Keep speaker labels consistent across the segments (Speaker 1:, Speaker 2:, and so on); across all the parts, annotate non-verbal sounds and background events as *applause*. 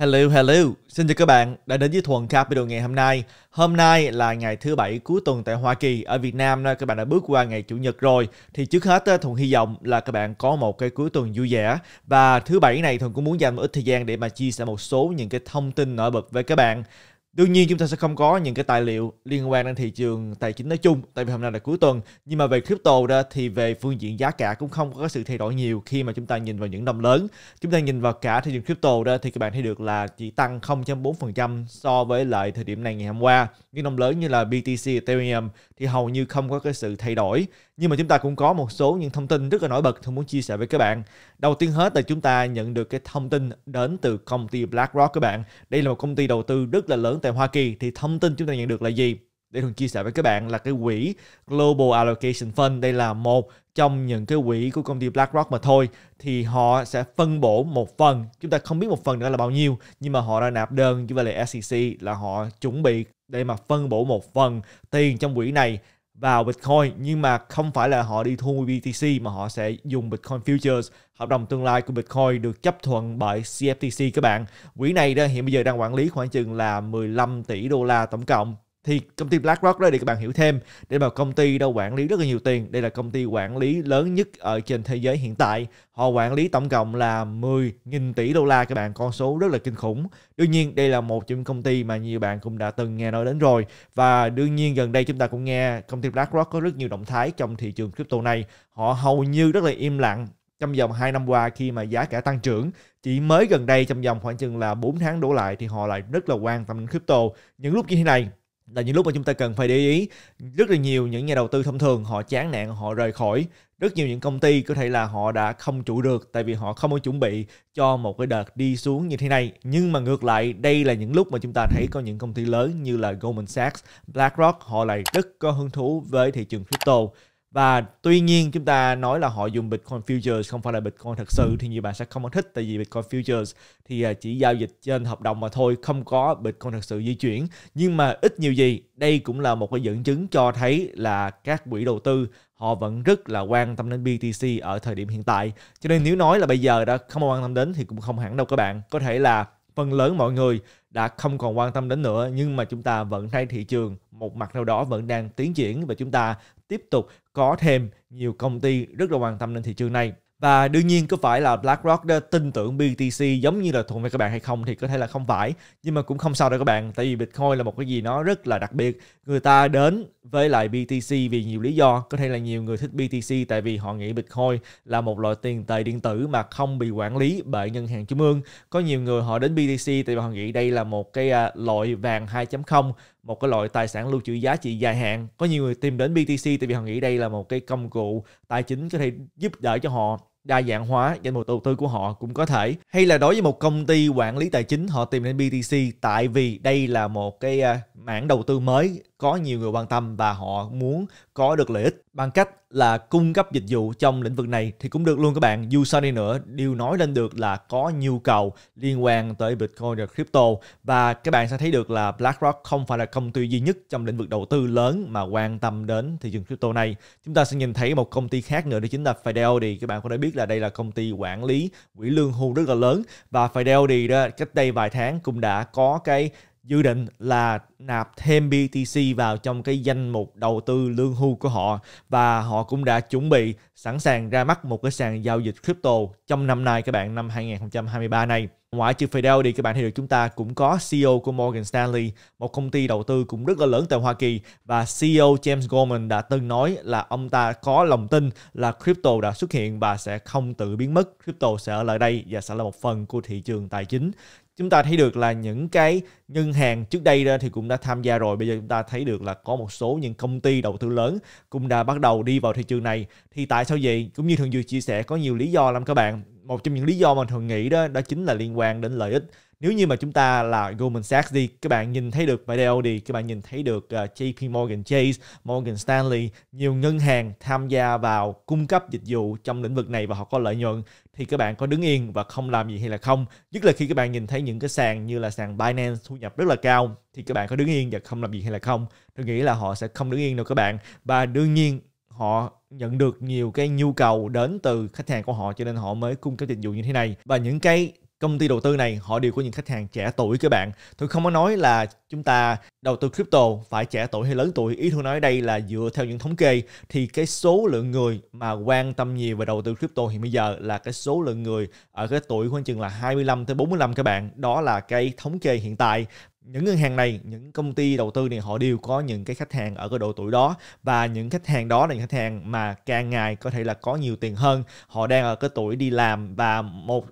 Speaker 1: Hello, hello. Xin chào các bạn đã đến với Thuần Capital ngày hôm nay. Hôm nay là ngày thứ bảy cuối tuần tại Hoa Kỳ. Ở Việt Nam các bạn đã bước qua ngày Chủ nhật rồi. Thì trước hết Thuần hy vọng là các bạn có một cái cuối tuần vui vẻ. Và thứ bảy này Thuần cũng muốn dành một ít thời gian để mà chia sẻ một số những cái thông tin nổi bật với các bạn. Đương nhiên chúng ta sẽ không có những cái tài liệu liên quan đến thị trường tài chính nói chung tại vì hôm nay là cuối tuần. Nhưng mà về crypto đó thì về phương diện giá cả cũng không có sự thay đổi nhiều khi mà chúng ta nhìn vào những năm lớn. Chúng ta nhìn vào cả thị trường crypto đó thì các bạn thấy được là chỉ tăng 0.4% so với lại thời điểm này ngày hôm qua. Những năm lớn như là BTC, Ethereum thì hầu như không có cái sự thay đổi. Nhưng mà chúng ta cũng có một số những thông tin rất là nổi bật tôi muốn chia sẻ với các bạn. Đầu tiên hết là chúng ta nhận được cái thông tin đến từ công ty BlackRock các bạn. Đây là một công ty đầu tư rất là lớn tại Hoa Kỳ thì thông tin chúng ta nhận được là gì? Để thường chia sẻ với các bạn là cái quỹ Global Allocation Fund đây là một trong những cái quỹ của công ty BlackRock mà thôi thì họ sẽ phân bổ một phần chúng ta không biết một phần nữa là bao nhiêu nhưng mà họ đã nạp đơn với lại SEC là họ chuẩn bị để mà phân bổ một phần tiền trong quỹ này vào Bitcoin nhưng mà không phải là họ đi thu BTC mà họ sẽ dùng Bitcoin Futures hợp đồng tương lai của Bitcoin được chấp thuận bởi CFTC các bạn. Quỹ này đó hiện bây giờ đang quản lý khoảng chừng là 15 tỷ đô la tổng cộng thì công ty BlackRock đó để các bạn hiểu thêm để vào công ty đâu quản lý rất là nhiều tiền đây là công ty quản lý lớn nhất ở trên thế giới hiện tại họ quản lý tổng cộng là 10.000 tỷ đô la các bạn con số rất là kinh khủng đương nhiên đây là một trong những công ty mà nhiều bạn cũng đã từng nghe nói đến rồi và đương nhiên gần đây chúng ta cũng nghe công ty BlackRock có rất nhiều động thái trong thị trường crypto này họ hầu như rất là im lặng trong vòng 2 năm qua khi mà giá cả tăng trưởng chỉ mới gần đây trong vòng khoảng chừng là 4 tháng đổ lại thì họ lại rất là quan tâm đến crypto những lúc như thế này là những lúc mà chúng ta cần phải để ý rất là nhiều những nhà đầu tư thông thường họ chán nạn họ rời khỏi rất nhiều những công ty có thể là họ đã không trụ được tại vì họ không có chuẩn bị cho một cái đợt đi xuống như thế này nhưng mà ngược lại đây là những lúc mà chúng ta thấy có những công ty lớn như là Goldman Sachs, BlackRock họ lại rất có hứng thú với thị trường crypto và tuy nhiên chúng ta nói là họ dùng Bitcoin futures không phải là Bitcoin thật sự thì nhiều bạn sẽ không thích tại vì Bitcoin futures thì à, chỉ giao dịch trên hợp đồng mà thôi không có Bitcoin thật sự di chuyển nhưng mà ít nhiều gì đây cũng là một cái dẫn chứng cho thấy là các quỹ đầu tư họ vẫn rất là quan tâm đến BTC ở thời điểm hiện tại cho nên nếu nói là bây giờ đã không quan tâm đến thì cũng không hẳn đâu các bạn có thể là phần lớn mọi người đã không còn quan tâm đến nữa nhưng mà chúng ta vẫn thấy thị trường một mặt nào đó vẫn đang tiến triển và chúng ta tiếp tục có thêm nhiều công ty rất là quan tâm đến thị trường này và đương nhiên có phải là BlackRock đã tin tưởng BTC giống như là thuận về các bạn hay không thì có thể là không phải nhưng mà cũng không sao đâu các bạn tại vì Bitcoin là một cái gì nó rất là đặc biệt người ta đến với lại BTC vì nhiều lý do có thể là nhiều người thích BTC tại vì họ nghĩ Bitcoin là một loại tiền tệ điện tử mà không bị quản lý bởi ngân hàng trung ương có nhiều người họ đến BTC tại vì họ nghĩ đây là một cái à, loại vàng 2.0 một cái loại tài sản lưu trữ giá trị dài hạn có nhiều người tìm đến BTC tại vì họ nghĩ đây là một cái công cụ tài chính có thể giúp đỡ cho họ đa dạng hóa danh mục đầu tư của họ cũng có thể hay là đối với một công ty quản lý tài chính họ tìm đến BTC tại vì đây là một cái à, mảng đầu tư mới có nhiều người quan tâm và họ muốn có được lợi ích bằng cách là cung cấp dịch vụ trong lĩnh vực này thì cũng được luôn các bạn dù sao đi nữa điều nói lên được là có nhu cầu liên quan tới Bitcoin và crypto và các bạn sẽ thấy được là BlackRock không phải là công ty duy nhất trong lĩnh vực đầu tư lớn mà quan tâm đến thị trường crypto này chúng ta sẽ nhìn thấy một công ty khác nữa đó chính là Fidelity các bạn có thể biết là đây là công ty quản lý quỹ lương hưu rất là lớn và Fidelity đó cách đây vài tháng cũng đã có cái dự định là nạp thêm BTC vào trong cái danh mục đầu tư lương hưu của họ và họ cũng đã chuẩn bị sẵn sàng ra mắt một cái sàn giao dịch crypto trong năm nay các bạn năm 2023 này. ngoài trừ Fidelity các bạn thấy được chúng ta cũng có CEO của Morgan Stanley, một công ty đầu tư cũng rất là lớn tại Hoa Kỳ và CEO James Goldman đã từng nói là ông ta có lòng tin là crypto đã xuất hiện và sẽ không tự biến mất, crypto sẽ ở lại đây và sẽ là một phần của thị trường tài chính chúng ta thấy được là những cái ngân hàng trước đây ra thì cũng đã tham gia rồi bây giờ chúng ta thấy được là có một số những công ty đầu tư lớn cũng đã bắt đầu đi vào thị trường này thì tại sao vậy cũng như thường dư chia sẻ có nhiều lý do lắm các bạn một trong những lý do mà thường nghĩ đó đó chính là liên quan đến lợi ích nếu như mà chúng ta là Goldman Sachs đi các bạn nhìn thấy được video đi các bạn nhìn thấy được uh, ờ, JP Morgan Chase Morgan Stanley nhiều ngân hàng tham gia vào cung cấp dịch vụ trong lĩnh vực này và họ có lợi nhuận thì các bạn có đứng yên và không làm gì hay là không nhất là khi các bạn nhìn thấy những cái sàn như là sàn Binance thu nhập rất là cao thì các bạn có đứng yên và không làm gì hay là không tôi nghĩ là họ sẽ không đứng yên đâu các bạn và đương nhiên họ nhận được nhiều cái nhu cầu đến từ khách hàng của họ cho nên họ mới cung cấp dịch vụ như thế này và những cái công ty đầu tư này họ đều có những khách hàng trẻ tuổi các bạn tôi không có nói là chúng ta đầu tư crypto phải trẻ tuổi hay lớn tuổi ý tôi nói đây là dựa theo những thống kê thì cái số lượng người mà quan tâm nhiều về đầu tư crypto hiện bây giờ là cái số lượng người ở cái tuổi khoảng chừng là 25 tới 45 các bạn đó là cái thống kê hiện tại những ngân hàng này, những công ty đầu tư này họ đều có những cái khách hàng ở cái độ tuổi đó và những khách hàng đó là những khách hàng mà càng ngày có thể là có nhiều tiền hơn, họ đang ở cái tuổi đi làm và một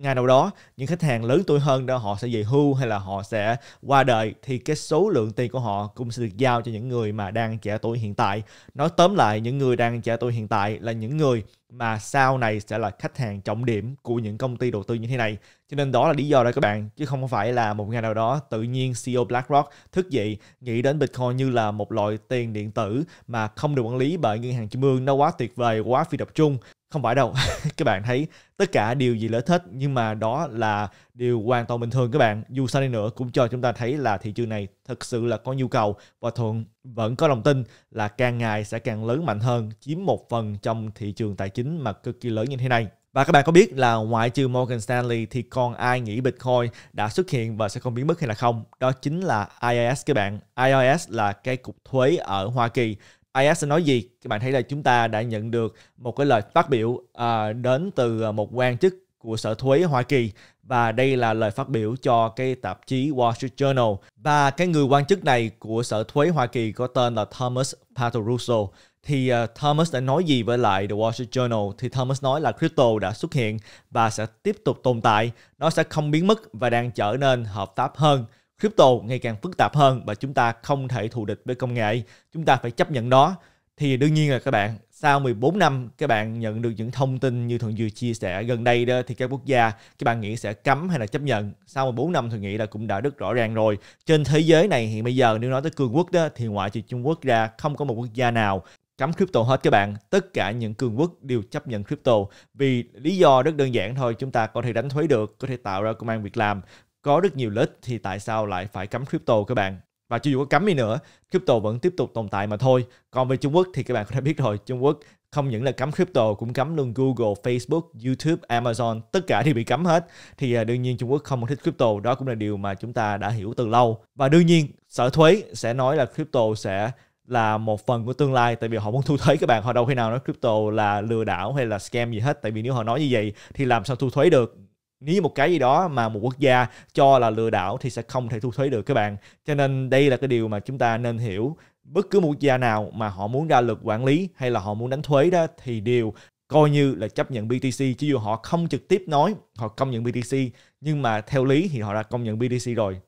Speaker 1: ngày nào đó những khách hàng lớn tuổi hơn đó họ sẽ về hưu hay là họ sẽ qua đời thì cái số lượng tiền của họ cũng sẽ được giao cho những người mà đang trẻ tuổi hiện tại nói tóm lại những người đang trẻ tuổi hiện tại là những người mà sau này sẽ là khách hàng trọng điểm của những công ty đầu tư như thế này cho nên đó là lý do đó các bạn chứ không phải là một ngày nào đó tự nhiên CEO BlackRock thức dậy nghĩ đến Bitcoin như là một loại tiền điện tử mà không được quản lý bởi ngân hàng trung ương nó quá tuyệt vời quá phi tập trung không phải đâu *laughs* các bạn thấy tất cả điều gì lợi thích nhưng mà đó là điều hoàn toàn bình thường các bạn dù sao đi nữa cũng cho chúng ta thấy là thị trường này thực sự là có nhu cầu và thuận vẫn có lòng tin là càng ngày sẽ càng lớn mạnh hơn chiếm một phần trong thị trường tài chính mà cực kỳ lớn như thế này và các bạn có biết là ngoại trừ Morgan Stanley thì còn ai nghĩ Bitcoin đã xuất hiện và sẽ không biến mất hay là không? Đó chính là IRS các bạn. IRS là cái cục thuế ở Hoa Kỳ IS nói gì các bạn thấy là chúng ta đã nhận được một cái lời phát biểu à, đến từ à, một quan chức của Sở Thuế Hoa Kỳ và đây là lời phát biểu cho cái tạp chí Wall Street Journal và cái người quan chức này của Sở Thuế Hoa Kỳ có tên là Thomas Patarusso thì uh, Thomas đã nói gì với lại The Wall Street Journal thì Thomas nói là crypto đã xuất hiện và sẽ tiếp tục tồn tại, nó sẽ không biến mất và đang trở nên hợp pháp hơn crypto ngày càng phức tạp hơn và chúng ta không thể thù địch với công nghệ chúng ta phải chấp nhận đó thì đương nhiên là các bạn sau 14 năm các bạn nhận được những thông tin như thuận vừa chia sẻ gần đây đó thì các quốc gia các bạn nghĩ sẽ cấm hay là chấp nhận sau 14 năm thì nghĩ là cũng đã rất rõ ràng rồi trên thế giới này hiện bây giờ nếu nói tới cường quốc đó thì ngoại trừ Trung Quốc ra không có một quốc gia nào cấm crypto hết các bạn tất cả những cường quốc đều chấp nhận crypto vì lý do rất đơn giản thôi chúng ta có thể đánh thuế được có thể tạo ra công an việc làm có rất nhiều lợi ích thì tại sao lại phải cấm crypto các bạn và cho dù có cấm đi nữa crypto vẫn tiếp tục tồn tại mà thôi còn về Trung Quốc thì các bạn có thể biết rồi Trung Quốc không những là cấm crypto cũng cấm luôn Google, Facebook, YouTube, Amazon tất cả thì bị cấm hết thì à, đương nhiên Trung Quốc không thích crypto đó cũng là điều mà chúng ta đã hiểu từ lâu và đương nhiên sở thuế sẽ nói là crypto sẽ là một phần của tương lai tại vì họ muốn thu thuế các bạn họ đâu khi nào nói crypto là lừa đảo hay là scam gì hết tại vì nếu họ nói như vậy thì làm sao thu thuế được nếu một cái gì đó mà một quốc gia cho là lừa đảo thì sẽ không thể thu thuế được các bạn cho nên đây là cái điều mà chúng ta nên hiểu bất cứ một quốc gia nào mà họ muốn ra lực quản lý hay là họ muốn đánh thuế đó thì đều coi như là chấp nhận BTC chứ dù họ không trực tiếp nói họ công nhận BTC nhưng mà theo lý thì họ đã công nhận BTC rồi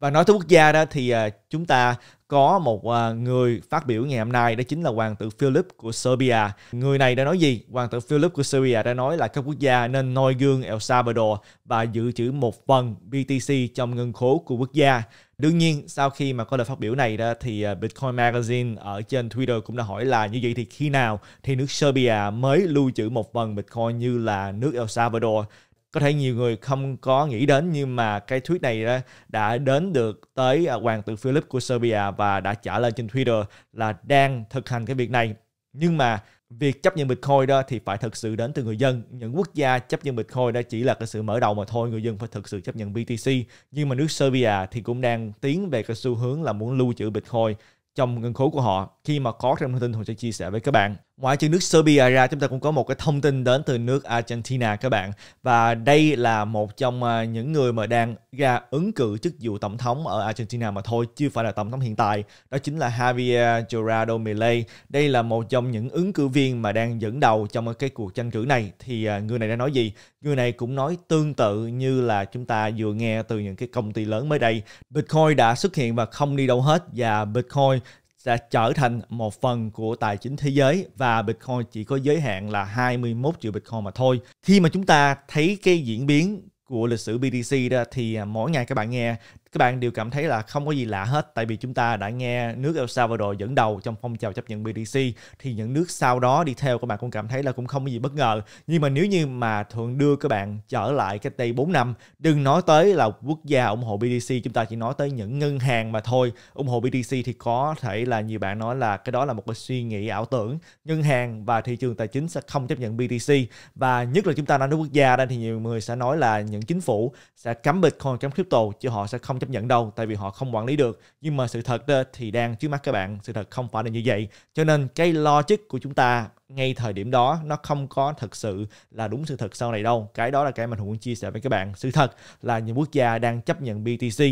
Speaker 1: và nói tới quốc gia đó thì à, chúng ta có một à, người phát biểu ngày hôm nay đó chính là hoàng tử Philip của Serbia. Người này đã nói gì? Hoàng tử Philip của Serbia đã nói là các quốc gia nên noi gương El Salvador và dự trữ một phần BTC trong ngân khố của quốc gia. Đương nhiên sau khi mà có lời phát biểu này đó thì à, Bitcoin Magazine ở trên Twitter cũng đã hỏi là như vậy thì khi nào thì nước Serbia mới lưu trữ một phần Bitcoin như là nước El Salvador có thể nhiều người không có nghĩ đến nhưng mà cái tweet này đã, đến được tới à, hoàng tử Philip của Serbia và đã trả lời trên Twitter là đang thực hành cái việc này nhưng mà việc chấp nhận Bitcoin đó thì phải thực sự đến từ người dân. Những quốc gia chấp nhận Bitcoin đó chỉ là cái sự mở đầu mà thôi, người dân phải thực sự chấp nhận BTC. Nhưng mà nước Serbia thì cũng đang tiến về cái xu hướng là muốn lưu trữ Bitcoin trong ngân khố của họ. Khi mà có thêm thông tin, tôi sẽ chia sẻ với các bạn. Ngoài trừ nước Serbia ra, chúng ta cũng có một cái thông tin đến từ nước Argentina các bạn. Và đây là một trong à, những người mà đang ra ứng cử chức vụ tổng thống ở Argentina mà thôi, chưa phải là tổng thống hiện tại. Đó chính là Javier Gerardo Milei. Đây là một trong những ứng cử viên mà đang dẫn đầu trong cái cuộc tranh cử này. Thì à, người này đã nói gì? Người này cũng nói tương tự như là chúng ta vừa nghe từ những cái công ty lớn mới đây. Bitcoin đã xuất hiện và không đi đâu hết và Bitcoin sẽ trở thành một phần của tài chính thế giới và Bitcoin chỉ có giới hạn là 21 triệu Bitcoin mà thôi. Khi mà chúng ta thấy cái diễn biến của lịch sử BTC đó thì à, mỗi ngày các bạn nghe các bạn đều cảm thấy là không có gì lạ hết tại vì chúng ta đã nghe nước El Salvador dẫn đầu trong phong trào chấp nhận BTC thì những nước sau đó đi theo các bạn cũng cảm thấy là cũng không có gì bất ngờ nhưng mà nếu như mà thường đưa các bạn trở lại cách đây 4 năm đừng nói tới là quốc gia ủng hộ BTC chúng ta chỉ nói tới những ngân hàng mà thôi ủng hộ BTC thì có thể là nhiều bạn nói là cái đó là một cái suy nghĩ ảo tưởng ngân hàng và thị trường tài chính sẽ không chấp nhận BTC và nhất là chúng ta đang nói quốc gia đây thì nhiều người sẽ nói là những chính phủ sẽ cấm Bitcoin cấm crypto chứ họ sẽ không chấp nhận đâu tại vì họ không quản lý được nhưng mà sự thật ờ, thì đang trước mắt các bạn sự thật không phải là như vậy cho nên cái logic của chúng ta ngay thời điểm đó nó không có thật sự là đúng sự thật sau này đâu cái đó là cái mà hùng chia sẻ với các bạn sự thật là những quốc gia đang chấp nhận BTC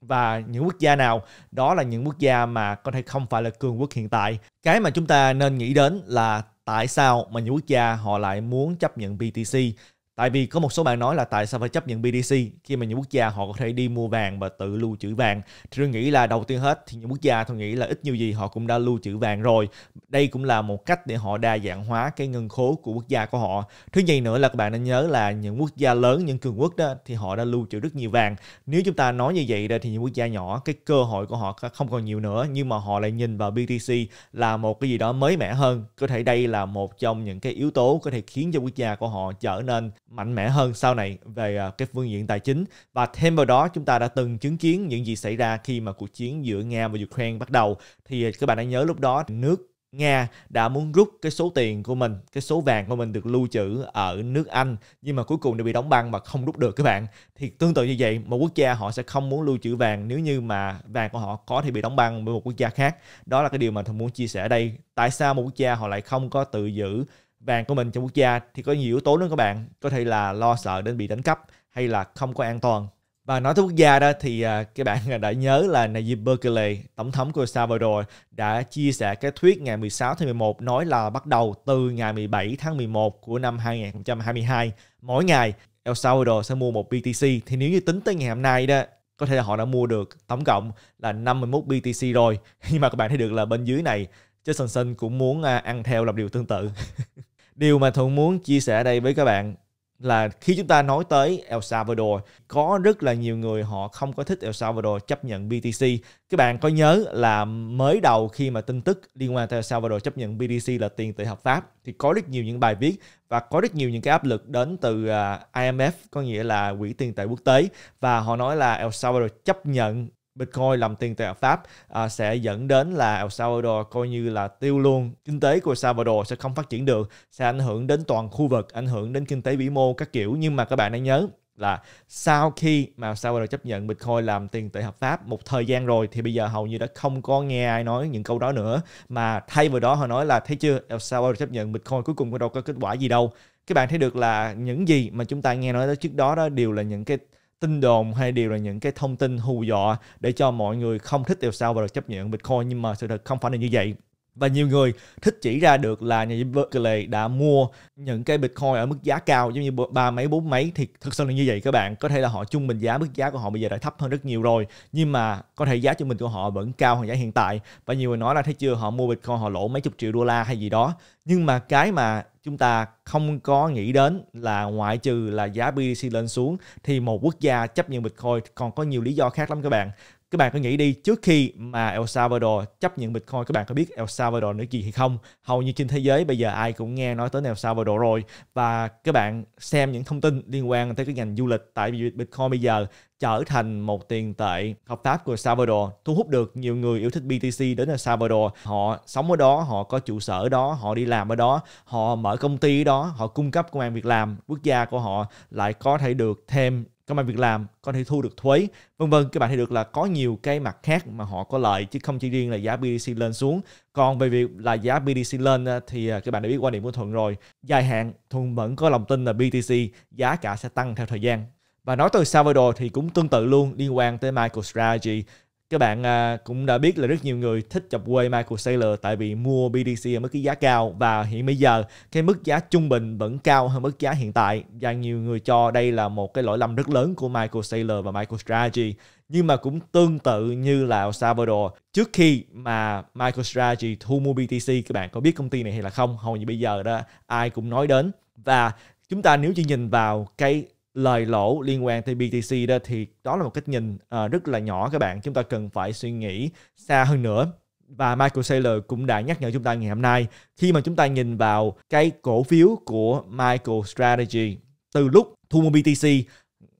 Speaker 1: và những quốc gia nào đó là những quốc gia mà có thể không phải là cường quốc hiện tại cái mà chúng ta nên nghĩ đến là tại sao mà những quốc gia họ lại muốn chấp nhận BTC Tại vì có một số bạn nói là tại sao phải chấp nhận BTC khi mà những quốc gia họ có thể đi mua vàng và tự lưu trữ vàng. Thì tôi nghĩ là đầu tiên hết thì những quốc gia tôi nghĩ là ít nhiều gì họ cũng đã lưu trữ vàng rồi. Đây cũng là một cách để họ đa dạng hóa cái ngân khố của quốc gia của họ. Thứ nhì nữa là các bạn nên nhớ là những quốc gia lớn, những cường quốc đó thì họ đã lưu trữ rất nhiều vàng. Nếu chúng ta nói như vậy thì những quốc gia nhỏ cái cơ hội của họ không còn nhiều nữa nhưng mà họ lại nhìn vào BTC là một cái gì đó mới mẻ hơn. Có thể đây là một trong những cái yếu tố có thể khiến cho quốc gia của họ trở nên mạnh mẽ hơn sau này về à, cái phương diện tài chính và thêm vào đó chúng ta đã từng chứng kiến những gì xảy ra khi mà cuộc chiến giữa Nga và Ukraine bắt đầu thì à, các bạn đã nhớ lúc đó nước Nga đã muốn rút cái số tiền của mình, cái số vàng của mình được lưu trữ ở nước Anh nhưng mà cuối cùng đã bị đóng băng và không rút được các bạn. Thì tương tự như vậy, một quốc gia họ sẽ không muốn lưu trữ vàng nếu như mà vàng của họ có thể bị đóng băng bởi một quốc gia khác. Đó là cái điều mà tôi muốn chia sẻ ở đây. Tại sao một quốc gia họ lại không có tự giữ vàng của mình trong quốc gia thì có nhiều yếu tố nữa các bạn có thể là lo sợ đến bị đánh cắp hay là không có an toàn và nói tới quốc gia đó thì uh, các bạn *laughs* đã nhớ là Nayib Bukele, tổng thống của Salvador, đã chia sẻ cái thuyết ngày 16 tháng 11 nói là bắt đầu từ ngày 17 tháng 11 của năm 2022, mỗi ngày El Salvador sẽ mua một BTC. Thì nếu như tính tới ngày hôm nay đó, có thể là họ đã mua được tổng cộng là 51 BTC rồi. *laughs* Nhưng mà các bạn thấy được là bên dưới này, Jason Sun cũng muốn à, ăn theo làm điều tương tự. *laughs* điều mà thuận muốn chia sẻ đây với các bạn là khi chúng ta nói tới El Salvador có rất là nhiều người họ không có thích El Salvador chấp nhận BTC các bạn có nhớ là mới đầu khi mà tin tức liên quan tới El Salvador chấp nhận BTC là tiền tệ hợp pháp thì có rất nhiều những bài viết và có rất nhiều những cái áp lực đến từ à, IMF có nghĩa là quỹ tiền tệ quốc tế và họ nói là El Salvador chấp nhận Bitcoin làm tiền tệ hợp pháp à, sẽ dẫn đến là El Salvador coi như là tiêu luôn kinh tế của El Salvador sẽ không phát triển được sẽ ảnh hưởng đến toàn khu vực ảnh hưởng đến kinh tế vĩ mô các kiểu nhưng mà các bạn hãy nhớ là sau khi mà El Salvador chấp nhận Bitcoin làm tiền tệ hợp pháp một thời gian rồi thì bây giờ hầu như đã không có nghe ai nói những câu đó nữa mà thay vào đó họ nói là thấy chưa El Salvador chấp nhận Bitcoin cuối cùng có đâu có kết quả gì đâu các bạn thấy được là những gì mà chúng ta nghe nói tới trước đó đó đều là những cái tin đồn hay đều là những cái thông tin hù dọa để cho mọi người không thích điều sao và được chấp nhận Bitcoin nhưng mà sự thật không phải là như vậy và nhiều người thích chỉ ra được là nhà Jim Berkeley đã mua những cái Bitcoin ở mức giá cao giống như ba mấy bốn mấy thì thực sự là như vậy các bạn có thể là họ trung bình giá mức giá của họ bây giờ đã thấp hơn rất nhiều rồi nhưng mà có thể giá trung bình của họ vẫn cao hơn giá hiện tại và nhiều người nói là thấy chưa họ mua Bitcoin họ lỗ mấy chục triệu đô la hay gì đó nhưng mà cái mà chúng ta không có nghĩ đến là ngoại trừ là giá BTC lên xuống thì một quốc gia chấp nhận Bitcoin còn có nhiều lý do khác lắm các bạn các bạn có nghĩ đi trước khi mà El Salvador chấp nhận Bitcoin các bạn có biết El Salvador nữa gì hay không hầu như trên thế giới bây giờ ai cũng nghe nói tới El Salvador rồi và các bạn xem những thông tin liên quan tới cái ngành du lịch tại Bitcoin bây giờ trở thành một tiền tệ hợp pháp của Salvador thu hút được nhiều người yêu thích BTC đến El Salvador họ sống ở đó họ có trụ sở ở đó họ đi làm ở đó họ mở công ty ở đó họ cung cấp công an việc làm quốc gia của họ lại có thể được thêm công an việc làm có thể thu được thuế vân vân các bạn thấy được là có nhiều cái mặt khác mà họ có lợi chứ không chỉ riêng là giá BTC lên xuống còn về việc là giá BTC lên thì à, các bạn đã biết quan điểm của Thuận rồi dài hạn Thuận vẫn có lòng tin là BTC giá cả sẽ tăng theo thời gian và nói từ Salvador thì cũng tương tự luôn liên quan tới Michael Strategy các bạn à, cũng đã biết là rất nhiều người thích chọc quay Michael Saylor tại vì mua BDC ở mức cái giá cao và hiện bây giờ cái mức giá trung bình vẫn cao hơn mức giá hiện tại và nhiều người cho đây là một cái lỗi lầm rất lớn của Michael Saylor và Michael Strategy nhưng mà cũng tương tự như là El Salvador trước khi mà Michael Strategy thu mua BTC các bạn có biết công ty này hay là không hầu như bây giờ đó ai cũng nói đến và chúng ta nếu chỉ nhìn vào cái lời lỗ liên quan tới BTC đó thì đó là một cách nhìn uh, rất là nhỏ các bạn chúng ta cần phải suy nghĩ xa hơn nữa và Michael Saylor cũng đã nhắc nhở chúng ta ngày hôm nay khi mà chúng ta nhìn vào cái cổ phiếu của Michael Strategy từ lúc thu mua BTC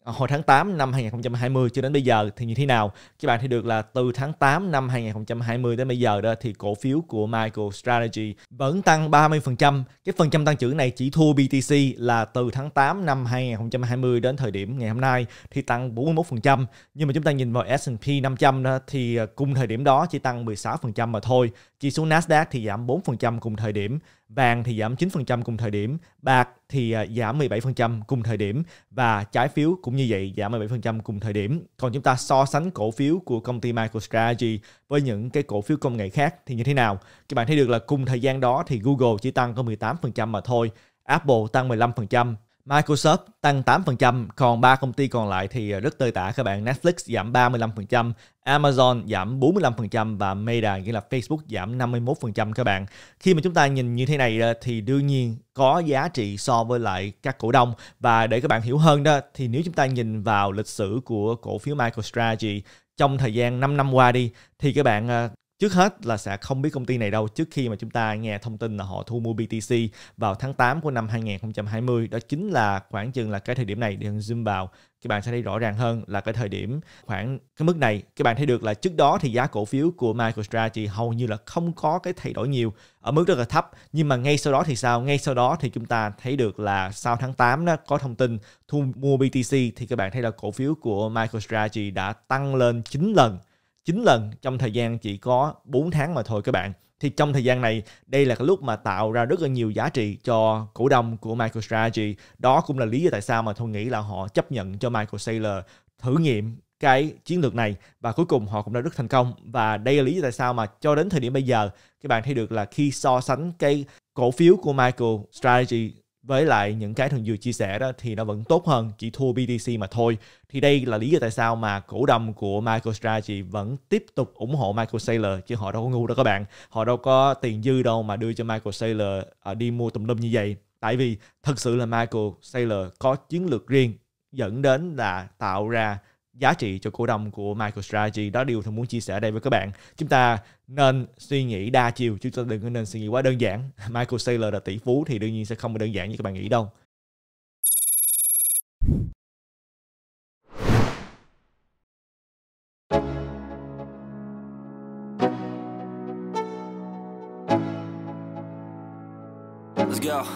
Speaker 1: À, hồi tháng 8 năm 2020 cho đến bây giờ thì như thế nào? Các bạn thấy được là từ tháng 8 năm 2020 đến bây giờ đó thì cổ phiếu của Michael Strategy vẫn tăng 30%. Cái phần trăm tăng trưởng này chỉ thua BTC là từ tháng 8 năm 2020 đến thời điểm ngày hôm nay thì tăng 41%. Nhưng mà chúng ta nhìn vào S&P 500 đó thì à, cùng thời điểm đó chỉ tăng 16% mà thôi. Chỉ số Nasdaq thì giảm 4% cùng thời điểm Vàng thì giảm 9% cùng thời điểm, bạc thì à, giảm 17% cùng thời điểm và trái phiếu cũng như vậy giảm 17% cùng thời điểm. Còn chúng ta so sánh cổ phiếu của công ty MicroStrategy với những cái cổ phiếu công nghệ khác thì như thế nào? Các bạn thấy được là cùng thời gian đó thì Google chỉ tăng có 18% mà thôi, Apple tăng 15%, Microsoft tăng 8%, còn ba công ty còn lại thì ờ, rất tơi tả các bạn. Netflix giảm 35%, Amazon giảm 45% và Meta nghĩa là Facebook giảm 51% các bạn. Khi mà chúng ta nhìn như thế này thì đương nhiên có giá trị so với lại các cổ đông và để các bạn hiểu hơn đó thì nếu chúng ta nhìn vào lịch sử của cổ phiếu MicroStrategy trong thời gian 5 năm qua đi thì các bạn ờ, Trước hết là sẽ không biết công ty này đâu trước khi mà chúng ta nghe thông tin là họ thu mua BTC vào tháng 8 của năm 2020. Đó chính là khoảng chừng là cái thời điểm này để zoom vào. Các bạn sẽ thấy rõ ràng hơn là cái thời điểm khoảng cái mức này. Các bạn thấy được là trước đó thì giá cổ phiếu của MicroStrategy hầu như là không có cái thay đổi nhiều ở mức rất là thấp. Nhưng mà ngay sau đó thì sao? Ngay sau đó thì chúng ta thấy được là sau tháng 8 đó có thông tin thu mua BTC thì các bạn thấy là cổ phiếu của MicroStrategy đã tăng lên 9 lần 9 lần trong thời gian chỉ có 4 tháng mà thôi các bạn. Thì trong thời gian này, đây là cái lúc mà tạo ra rất là nhiều giá trị cho cổ đông của MicroStrategy. Đó cũng là lý do tại sao mà tôi nghĩ là họ chấp nhận cho Michael Saylor thử nghiệm cái chiến lược này và cuối cùng họ cũng đã rất thành công và đây là lý do tại sao mà cho đến thời điểm bây giờ các bạn thấy được là khi so sánh cái cổ phiếu của Michael Strategy với lại những cái thằng vừa chia sẻ đó thì nó vẫn tốt hơn chỉ thua BTC mà thôi thì đây là lý do tại sao mà cổ đông của MicroStrategy vẫn tiếp tục ủng hộ Michael Saylor chứ họ đâu có ngu đâu các bạn họ đâu có tiền dư đâu mà đưa cho Michael Saylor à, đi mua tùm lum như vậy tại vì thật sự là Michael Saylor có chiến lược riêng dẫn đến là tạo ra giá trị cho cổ đông của MicroStrategy đó điều tôi muốn chia sẻ ở đây với các bạn chúng ta nên suy nghĩ đa chiều chúng ta đừng nên suy nghĩ quá đơn giản *laughs* Michael Saylor là tỷ phú thì đương nhiên sẽ không đơn giản như các bạn nghĩ đâu Let's go.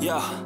Speaker 1: Yeah.